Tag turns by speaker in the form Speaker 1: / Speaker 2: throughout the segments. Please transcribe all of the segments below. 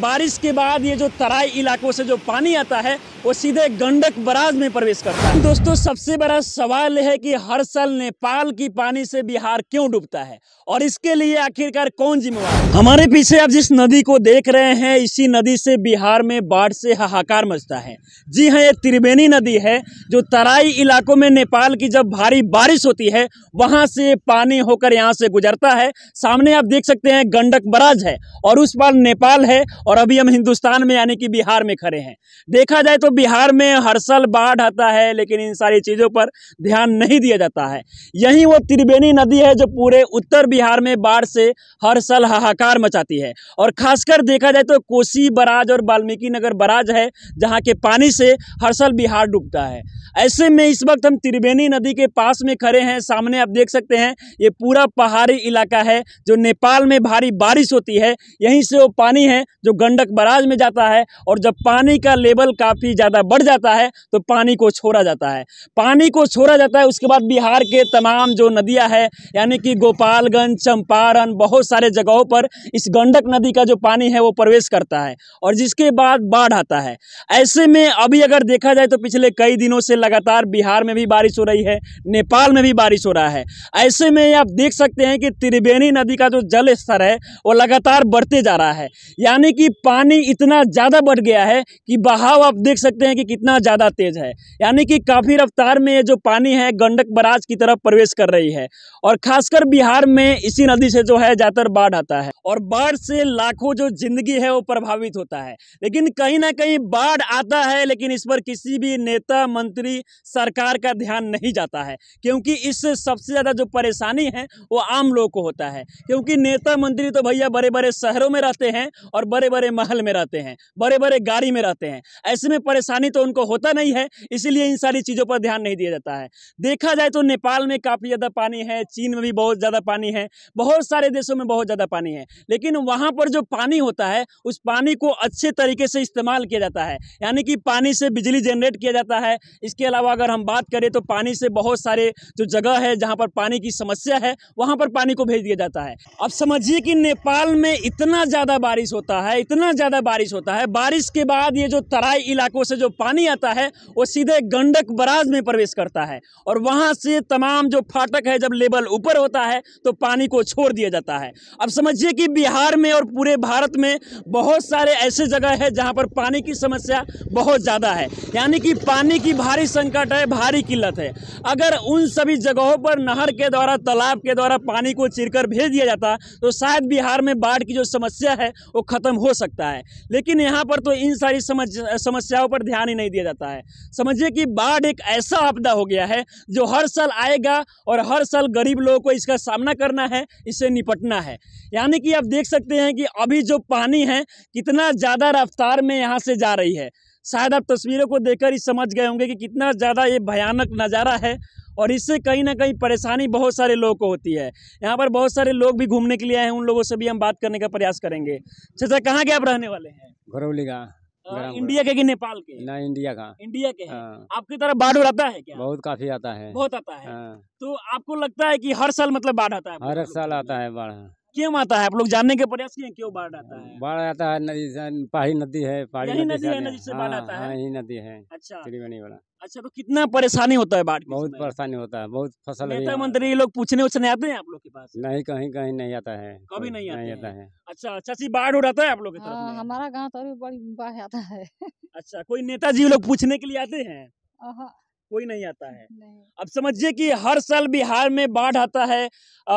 Speaker 1: बारिश के बाद ये जो तराई इलाकों से जो पानी आता है वो सीधे गंडक बराज में प्रवेश करता है दोस्तों सबसे बड़ा सवाल है कि हर साल नेपाल की पानी से बिहार क्यों डूबता है और इसके लिए आखिरकार कौन जिम्मेवार हमारे पीछे आप जिस नदी को देख रहे हैं इसी नदी से बिहार में बाढ़ से हाहाकार मचता है जी हाँ ये त्रिवेणी नदी है जो तराई इलाकों में नेपाल की जब भारी बारिश होती है वहाँ से पानी होकर यहाँ से गुजरता है सामने आप देख सकते हैं गंडक बराज है और उस पार नेपाल है और अभी हम हिंदुस्तान में यानी कि बिहार में खड़े हैं देखा जाए तो बिहार में हर साल बाढ़ आता है लेकिन इन सारी चीज़ों पर ध्यान नहीं दिया जाता है यही वो त्रिवेणी नदी है जो पूरे उत्तर बिहार में बाढ़ से हर साल हाहाकार मचाती है और खासकर देखा जाए तो कोसी बराज और वाल्मीकि नगर बराज है जहाँ के पानी से हर साल बिहार डूबता है ऐसे में इस वक्त हम त्रिवेणी नदी के पास में खड़े हैं सामने आप देख सकते हैं ये पूरा पहाड़ी इलाका है जो नेपाल में भारी बारिश होती है यहीं से वो पानी है जो गंडक बराज में जाता है और जब पानी का लेवल काफ़ी ज़्यादा बढ़ जाता है तो पानी को छोड़ा जाता है पानी को छोड़ा जाता है उसके बाद बिहार के तमाम जो नदियाँ है यानी कि गोपालगंज चंपारण बहुत सारे जगहों पर इस गंडक नदी का जो पानी है वो प्रवेश करता है और जिसके बाद बाढ़ आता है ऐसे में अभी अगर देखा जाए तो पिछले कई दिनों से लगातार बिहार में भी बारिश हो रही है नेपाल में भी बारिश हो रहा है ऐसे में आप देख सकते हैं कि त्रिवेणी नदी का जो जल स्तर है वो लगातार बढ़ते जा रहा है यानी कि पानी इतना ज़्यादा बढ़ गया है कि बहाव आप देख सकते हैं कि कितना ज़्यादा तेज़ है यानी कि काफ़ी रफ्तार में ये जो पानी है गंडक बराज की तरफ प्रवेश कर रही है और खासकर बिहार में इसी नदी से जो है ज़्यादातर बाढ़ आता है और बाढ़ से लाखों जो जिंदगी है वो प्रभावित होता है लेकिन कहीं ना कहीं बाढ़ आता है लेकिन इस पर किसी भी नेता मंत्री सरकार का ध्यान नहीं जाता है क्योंकि इससे सबसे ज़्यादा जो परेशानी है वो आम लोगों को होता है क्योंकि नेता मंत्री तो भैया बड़े बड़े शहरों में रहते हैं और बड़े बड़े महल में रहते हैं बड़े बड़े गाड़ी में रहते हैं ऐसे में परेशानी तो उनको होता नहीं है इसीलिए इन सारी चीज़ों पर ध्यान नहीं दिया जाता है देखा जाए तो नेपाल में काफ़ी ज़्यादा पानी है चीन में भी बहुत ज़्यादा पानी है बहुत सारे देशों में बहुत ज़्यादा पानी है लेकिन वहाँ पर जो पानी होता है उस पानी को अच्छे तरीके से इस्तेमाल किया जाता है यानी कि पानी से बिजली जनरेट किया जाता है इसके अलावा अगर हम बात करें तो पानी से बहुत सारे जो जगह है जहाँ पर पानी की समस्या है वहाँ पर पानी को भेज दिया जाता है अब समझिए कि नेपाल में इतना ज़्यादा बारिश होता है इतना ज़्यादा बारिश होता है बारिश के बाद ये जो तराई इलाकों से जो पानी आता है वो सीधे गंडक बराज में प्रवेश करता है और वहाँ से तमाम जो फाटक है जब लेवल ऊपर होता है तो पानी को छोड़ दिया जाता है अब समझिए कि बिहार में और पूरे भारत में बहुत सारे ऐसे जगह है जहाँ पर पानी की समस्या बहुत ज़्यादा है यानी कि पानी की भारी संकट है भारी किल्लत है अगर उन सभी जगहों पर नहर के द्वारा तालाब के द्वारा पानी को चिरकर भेज दिया जाता तो शायद बिहार में बाढ़ की जो समस्या है वो खत्म हो हो सकता है लेकिन यहाँ पर तो इन सारी समझ समस्याओं पर ध्यान ही नहीं दिया जाता है समझिए कि बाढ़ एक ऐसा आपदा हो गया है जो हर साल आएगा और हर साल गरीब लोगों को इसका सामना करना है इससे निपटना है यानी कि आप देख सकते हैं कि अभी जो पानी है कितना ज़्यादा रफ्तार में यहाँ से जा रही है शायद आप तस्वीरों को देखकर ही समझ गए होंगे कि कितना ज़्यादा ये भयानक नज़ारा है और इससे कहीं ना कहीं परेशानी बहुत सारे लोगों को होती है यहाँ पर बहुत सारे लोग भी घूमने के लिए आए हैं उन लोगों से भी हम बात करने का प्रयास करेंगे चाचा अच्छा, कहाँ के आप रहने वाले हैं घरौली का इंडिया के कि नेपाल के ना इंडिया का इंडिया के हाँ। आपकी तरफ बाढ़ आता है क्या बहुत काफी आता है बहुत आता है हाँ। तो आपको लगता है कि हर साल मतलब बाढ़ आता है हर साल आता है बाढ़ क्यों आता है आप लोग जानने के प्रयास किए क्यों बाढ़ आता है बाढ़ आता है नदी पाही नदी है पाही नदी, नदी है नदी से बाढ़ हाँ, आता है हाँ, यही नदी है अच्छा त्रिवेणी वाला अच्छा तो कितना परेशानी होता है बाढ़ बहुत परेशानी होता है बहुत फसल नेता मंत्री लोग पूछने उछने आते हैं आप लोग के पास नहीं कहीं कहीं नहीं आता है कभी नहीं, नहीं आता है अच्छा अच्छा सी बाढ़ हो है आप लोग के हाँ, हमारा गाँव तो बाढ़ आता है अच्छा कोई नेता जी लोग पूछने के लिए आते हैं कोई नहीं आता है अब समझिए कि हर साल बिहार में बाढ़ आता है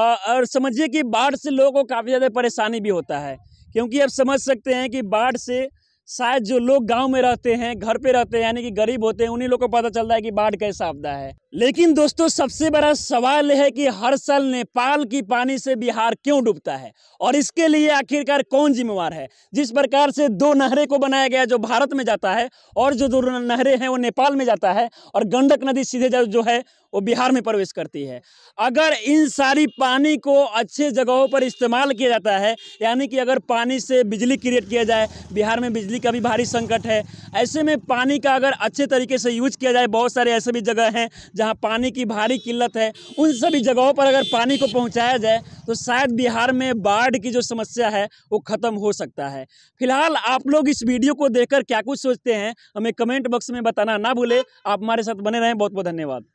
Speaker 1: और समझिए कि बाढ़ से लोगों को काफ़ी ज़्यादा परेशानी भी होता है क्योंकि आप समझ सकते हैं कि बाढ़ से शायद जो लोग गांव में रहते हैं घर पे रहते हैं यानी कि गरीब होते हैं उन्हीं लोगों को पता चलता है कि बाढ़ कैसा आपदा है लेकिन दोस्तों सबसे बड़ा सवाल है कि हर साल नेपाल की पानी से बिहार क्यों डूबता है और इसके लिए आखिरकार कौन जिम्मेवार है जिस प्रकार से दो नहरें को बनाया गया जो भारत में जाता है और जो दो नहरें हैं वो नेपाल में जाता है और गंडक नदी सीधे जो है वो बिहार में प्रवेश करती है अगर इन सारी पानी को अच्छे जगहों पर इस्तेमाल किया जाता है यानी कि अगर पानी से बिजली क्रिएट किया जाए बिहार में बिजली का भी भारी संकट है ऐसे में पानी का अगर अच्छे तरीके से यूज किया जाए बहुत सारे ऐसे भी जगह हैं जहाँ पानी की भारी किल्लत है उन सभी जगहों पर अगर पानी को पहुँचाया जाए तो शायद बिहार में बाढ़ की जो समस्या है वो ख़त्म हो सकता है फिलहाल आप लोग इस वीडियो को देखकर क्या कुछ सोचते हैं हमें कमेंट बॉक्स में बताना ना भूले आप हमारे साथ बने रहें बहुत बहुत धन्यवाद